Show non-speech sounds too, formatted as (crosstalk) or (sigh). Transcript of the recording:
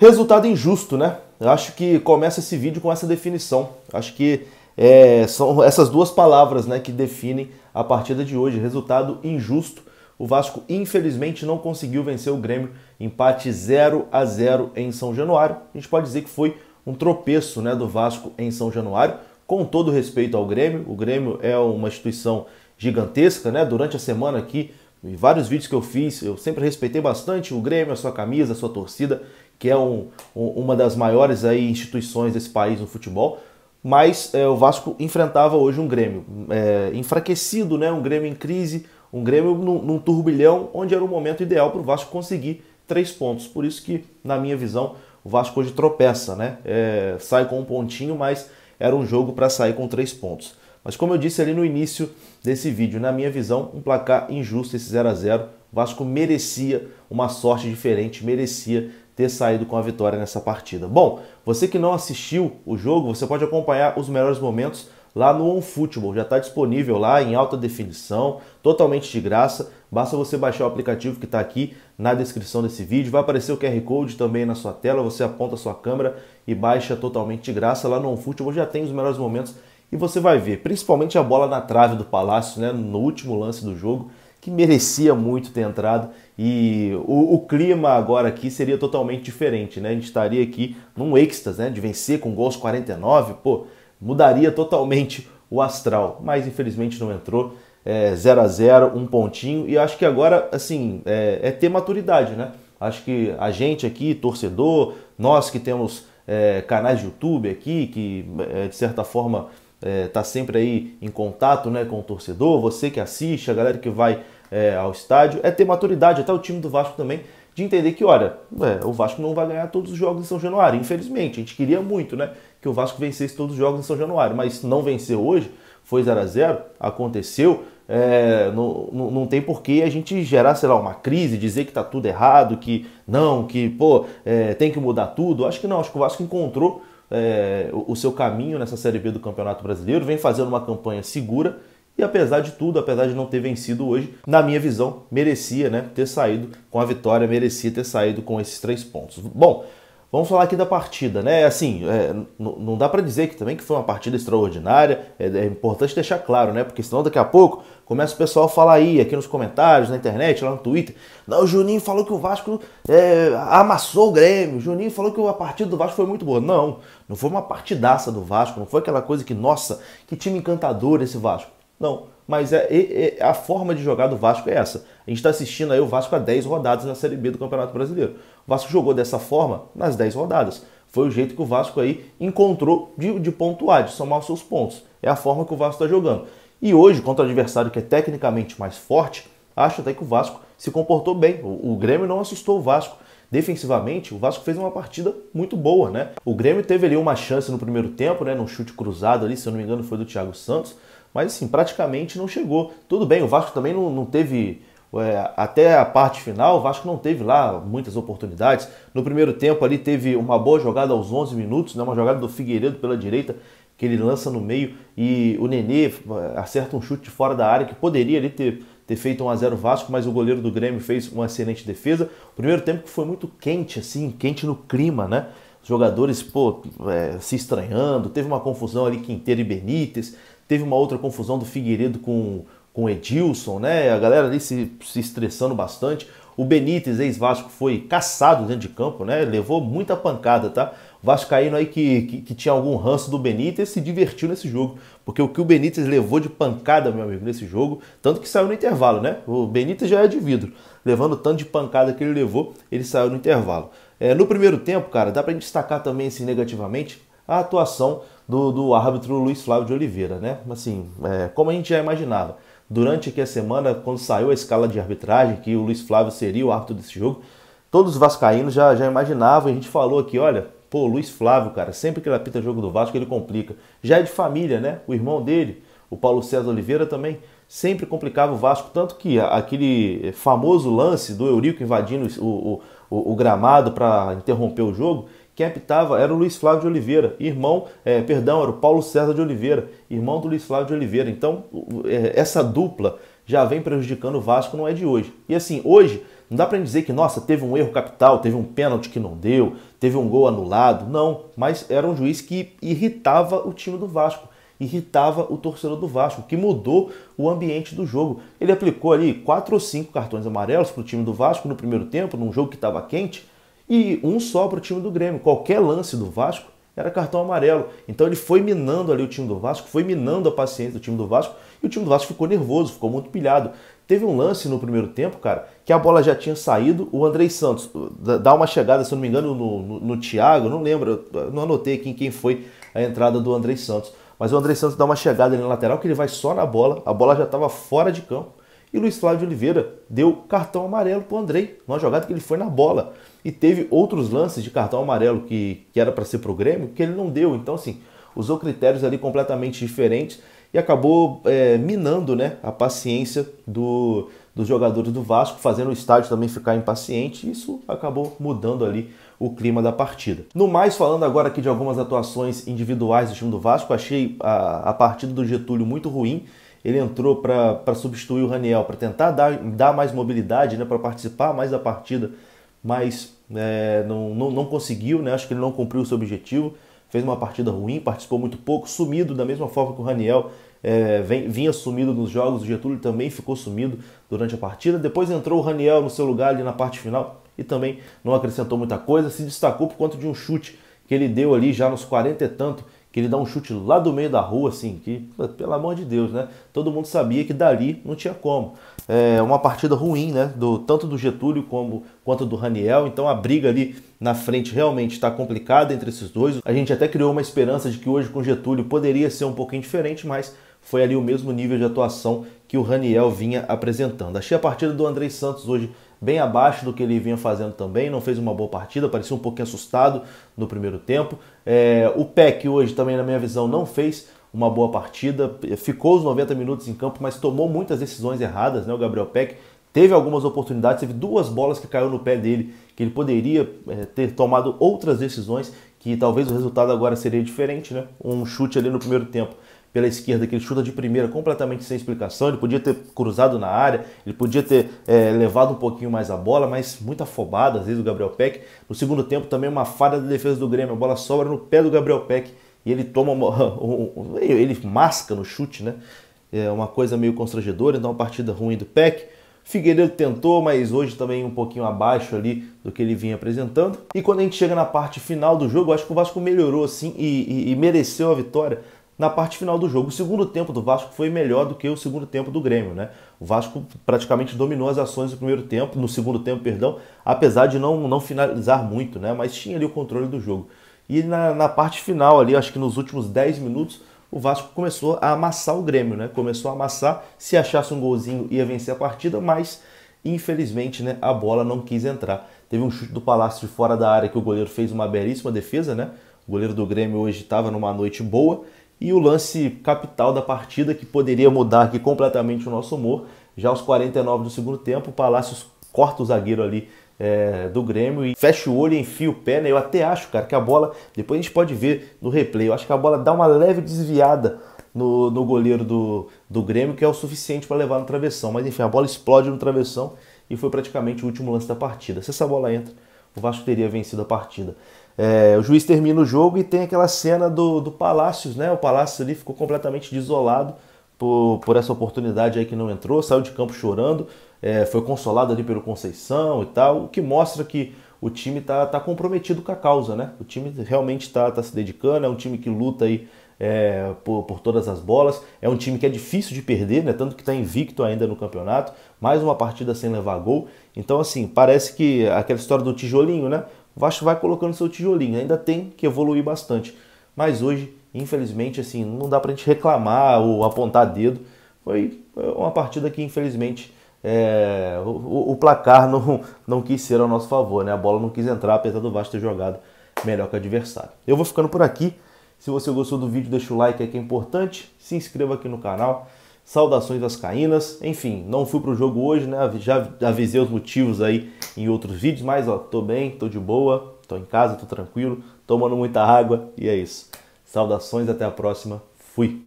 Resultado injusto, né? Eu acho que começa esse vídeo com essa definição. Eu acho que é, são essas duas palavras né, que definem a partida de hoje. Resultado injusto. O Vasco, infelizmente, não conseguiu vencer o Grêmio. Empate 0 a 0 em São Januário. A gente pode dizer que foi um tropeço né, do Vasco em São Januário. Com todo respeito ao Grêmio, o Grêmio é uma instituição gigantesca, né? Durante a semana aqui, em vários vídeos que eu fiz, eu sempre respeitei bastante o Grêmio, a sua camisa, a sua torcida que é um, um, uma das maiores aí instituições desse país no futebol, mas é, o Vasco enfrentava hoje um Grêmio é, enfraquecido, né? um Grêmio em crise, um Grêmio num, num turbilhão, onde era o momento ideal para o Vasco conseguir três pontos. Por isso que, na minha visão, o Vasco hoje tropeça, né? É, sai com um pontinho, mas era um jogo para sair com três pontos. Mas como eu disse ali no início desse vídeo, na minha visão, um placar injusto esse 0 a 0 o Vasco merecia uma sorte diferente, merecia ter saído com a vitória nessa partida. Bom, você que não assistiu o jogo, você pode acompanhar os melhores momentos lá no OneFootball. Já está disponível lá em alta definição, totalmente de graça. Basta você baixar o aplicativo que está aqui na descrição desse vídeo. Vai aparecer o QR Code também na sua tela. Você aponta a sua câmera e baixa totalmente de graça. Lá no OneFootball já tem os melhores momentos e você vai ver, principalmente a bola na trave do Palácio, né, no último lance do jogo que merecia muito ter entrado e o, o, clima agora aqui seria totalmente diferente, né? A gente estaria aqui num êxtase, né? De vencer com gols 49, pô, mudaria totalmente o astral, mas infelizmente não entrou. É, 0 a 0 um pontinho, e acho que agora, assim, é, é ter maturidade, né? Acho que a gente aqui, torcedor, nós que temos é, canais de YouTube aqui, que é, de certa forma está é, sempre aí em contato né, com o torcedor, você que assiste, a galera que vai é, ao estádio, é ter maturidade, até o time do Vasco também, de entender que, olha, é, o Vasco não vai ganhar todos os jogos em São Januário, infelizmente. A gente queria muito né, que o Vasco vencesse todos os jogos em São Januário, mas não venceu hoje, foi 0 a 0 aconteceu. É, não, não, não, tem porquê a gente gerar, sei lá, uma crise, dizer que está tudo errado, que não, que pô, é, tem que mudar tudo. Acho que não, acho que o Vasco encontrou é, o, o seu caminho nessa Série B do Campeonato Brasileiro, vem fazendo uma campanha segura e apesar de tudo, apesar de não ter vencido hoje, na minha visão, merecia né, ter saído com a vitória, merecia ter saído com esses três pontos. Bom, Vamos falar aqui da partida, né? Assim, é, não dá para dizer que também que foi uma partida extraordinária. É, é, importante deixar claro, né? Porque senão daqui a pouco começa o pessoal a falar aí, aqui nos comentários, na internet, lá no Twitter. Não, o Juninho falou que o Vasco é, amassou o Grêmio. O Juninho falou que a partida do Vasco foi muito boa. Não, não foi uma partidaça do Vasco. Não foi aquela coisa que, nossa, que time encantador esse Vasco. Não, mas é, é, a forma de jogar do Vasco é essa. A gente está assistindo aí o Vasco a 10 rodadas na Série B do Campeonato Brasileiro. O Vasco jogou dessa forma nas 10 rodadas. Foi o jeito que o Vasco aí encontrou de, de pontuar, de somar os seus pontos. É a forma que o Vasco está jogando. E hoje, contra o adversário que é tecnicamente mais forte, acho até que o Vasco se comportou bem. O, o Grêmio não assustou o Vasco. Defensivamente, o Vasco fez uma partida muito boa, né? O Grêmio teve ali uma chance no primeiro tempo, né? Num chute cruzado ali, se eu não me engano, foi do Thiago Santos. Mas assim, praticamente não chegou. Tudo bem, o Vasco também não, não teve. É, até a parte final, o Vasco não teve lá muitas oportunidades. No primeiro tempo ali teve uma boa jogada aos 11 minutos, né, uma jogada do Figueiredo pela direita, que ele lança no meio e o Nenê é, acerta um chute de fora da área que poderia ali ter, ter feito 1 a 0 Vasco, mas o goleiro do Grêmio fez uma excelente defesa. O primeiro tempo foi muito quente assim, quente no clima, né? Os jogadores pô, é, se estranhando, teve uma confusão ali Quinteiro e Benítez, Teve uma outra confusão do Figueiredo com, com Edilson, né? A galera ali se, se estressando bastante. O Benítez, ex-Vasco, foi caçado dentro de campo, né? Levou muita pancada, tá? O Vascaíno aí que, que, que, tinha algum ranço do Benítez se divertiu nesse jogo. Porque o que o Benítez levou de pancada, meu amigo, nesse jogo, tanto que saiu no intervalo, né? O Benítez já é de vidro. Levando tanto de pancada que ele levou, ele saiu no intervalo. É, no primeiro tempo, cara, dá pra destacar também assim, negativamente a atuação do, do árbitro Luiz Flávio de Oliveira, né? Assim, é, como a gente já imaginava, durante aqui a semana, quando saiu a escala de arbitragem, que o Luiz Flávio seria o árbitro desse jogo, todos os vascaínos já, já imaginavam, a gente falou aqui, olha, pô, Luiz Flávio, cara, sempre que ele apita jogo do Vasco, ele complica. Já é de família, né? O irmão dele, o Paulo César Oliveira também, sempre complicava o Vasco, tanto que aquele famoso lance do Eurico invadindo o, o, o, o gramado para interromper o jogo, quem apitava era o Luiz Flávio de Oliveira, irmão, é, perdão, era o Paulo César de Oliveira, irmão do Luiz Flávio de Oliveira. Então, é, essa dupla já vem prejudicando o Vasco, não é de hoje. E assim, hoje, não dá para dizer que, nossa, teve um erro capital, teve um pênalti que não deu, teve um gol anulado. Não, mas era um juiz que irritava o time do Vasco irritava o torcedor do Vasco, que mudou o ambiente do jogo. Ele aplicou ali quatro ou cinco cartões amarelos para o time do Vasco no primeiro tempo, num jogo que estava quente, e um só para o time do Grêmio. Qualquer lance do Vasco era cartão amarelo. Então ele foi minando ali o time do Vasco, foi minando a paciência do time do Vasco e o time do Vasco ficou nervoso, ficou muito pilhado. Teve um lance no primeiro tempo, cara, que a bola já tinha saído, o Andrei Santos dá uma chegada, se eu não me engano, no, no, no Thiago, não lembro, não anotei aqui quem foi a entrada do Andrei Santos. Mas o Andrei Santos dá uma chegada ali na lateral que ele vai só na bola, a bola já estava fora de campo. E Luiz Flávio de Oliveira deu cartão amarelo para o Andrei, numa jogada que ele foi na bola. E teve outros lances de cartão amarelo que, que era para ser o Grêmio, que ele não deu. Então, assim, usou critérios ali completamente diferentes e acabou é, minando né, a paciência do, dos jogadores do Vasco, fazendo o estádio também ficar impaciente. e Isso acabou mudando ali o clima da partida. No mais, falando agora aqui de algumas atuações individuais do time do Vasco, achei a, a partida do Getúlio muito ruim ele entrou para substituir o Raniel, para tentar dar, dar mais mobilidade, né, para participar mais da partida, mas é, não, não, não, conseguiu, né, acho que ele não cumpriu o seu objetivo, fez uma partida ruim, participou muito pouco, sumido da mesma forma que o Raniel é, vem, vinha sumido nos jogos, o Getúlio também ficou sumido durante a partida, depois entrou o Raniel no seu lugar ali na parte final e também não acrescentou muita coisa, se destacou por conta de um chute que ele deu ali já nos 40 e tanto que ele dá um chute lá do meio da rua, assim, que, pelo amor de Deus, né? Todo mundo sabia que dali não tinha como. É uma partida ruim, né? Do, tanto do Getúlio como, quanto do Raniel. Então a briga ali na frente realmente está complicada entre esses dois. A gente até criou uma esperança de que hoje com Getúlio poderia ser um pouquinho diferente, mas foi ali o mesmo nível de atuação que o Raniel vinha apresentando. Achei a partida do Andrei Santos hoje bem abaixo do que ele vinha fazendo também, não fez uma boa partida, parecia um pouquinho assustado no primeiro tempo. É, o PEC hoje também, na minha visão, não fez uma boa partida, ficou os 90 minutos em campo, mas tomou muitas decisões erradas, né? O Gabriel Peck teve algumas oportunidades, teve duas bolas que caiu no pé dele, que ele poderia é, ter tomado outras decisões, que talvez o resultado agora seria diferente, né? Um chute ali no primeiro tempo pela esquerda, que ele chuta de primeira completamente sem explicação. Ele podia ter cruzado na área, ele podia ter é, levado um pouquinho mais a bola, mas muito afobado às vezes, o Gabriel Peck. No segundo tempo, também uma falha da defesa do Grêmio. A bola sobra no pé do Gabriel Peck e ele toma. Uma, (laughs) um, ele masca no chute, né? É uma coisa meio constrangedora, então uma partida ruim do Peck. Figueiredo tentou, mas hoje também um pouquinho abaixo ali do que ele vinha apresentando. E quando a gente chega na parte final do jogo, acho que o Vasco melhorou assim e, e, e mereceu a vitória na parte final do jogo. O segundo tempo do Vasco foi melhor do que o segundo tempo do Grêmio, né? O Vasco praticamente dominou as ações no primeiro tempo, no segundo tempo, perdão, apesar de não, não finalizar muito, né? Mas tinha ali o controle do jogo. E na, na parte final ali, acho que nos últimos 10 minutos, o Vasco começou a amassar o Grêmio, né? Começou a amassar, se achasse um golzinho ia vencer a partida, mas infelizmente, né, a bola não quis entrar. Teve um chute do Palácio de fora da área que o goleiro fez uma belíssima defesa, né? O goleiro do Grêmio hoje estava numa noite boa e o lance capital da partida, que poderia mudar aqui completamente o nosso humor, já aos 49 do segundo tempo, o Palácios corta o zagueiro ali é, do Grêmio e fecha o olho e enfia o pé. Né? Eu até acho, cara, que a bola, depois a gente pode ver no replay, eu acho que a bola dá uma leve desviada no, no goleiro do, do Grêmio, que é o suficiente para levar no travessão. Mas enfim, a bola explode no travessão e foi praticamente o último lance da partida. Se essa bola entra, o Vasco teria vencido a partida. É, o juiz termina o jogo e tem aquela cena do, do Palácios, né? O Palácio ali ficou completamente desolado por, por essa oportunidade aí que não entrou, saiu de campo chorando, é, foi consolado ali pelo Conceição e tal, o que mostra que o time tá, tá comprometido com a causa, né? O time realmente está tá se dedicando, é um time que luta aí é, por, por, todas as bolas, é um time que é difícil de perder, né? Tanto que está invicto ainda no campeonato, mais uma partida sem levar gol. Então, assim, parece que aquela história do tijolinho, né? o Vasco vai colocando seu tijolinho. Ainda tem que evoluir bastante. Mas hoje, infelizmente, assim, não dá para a gente reclamar ou apontar dedo. Foi uma partida que, infelizmente, é, o, o, placar não, não quis ser ao nosso favor, né? A bola não quis entrar, apesar do Vasco ter jogado melhor que o adversário. Eu vou ficando por aqui. Se você gostou do vídeo, deixa o like aí que é importante. Se inscreva aqui no canal saudações vascaínas. Enfim, não fui pro jogo hoje, né? Já avisei os motivos aí em outros vídeos, mas ó, tô bem, tô de boa, tô em casa, tô tranquilo, tomando muita água e é isso. Saudações, até a próxima. Fui.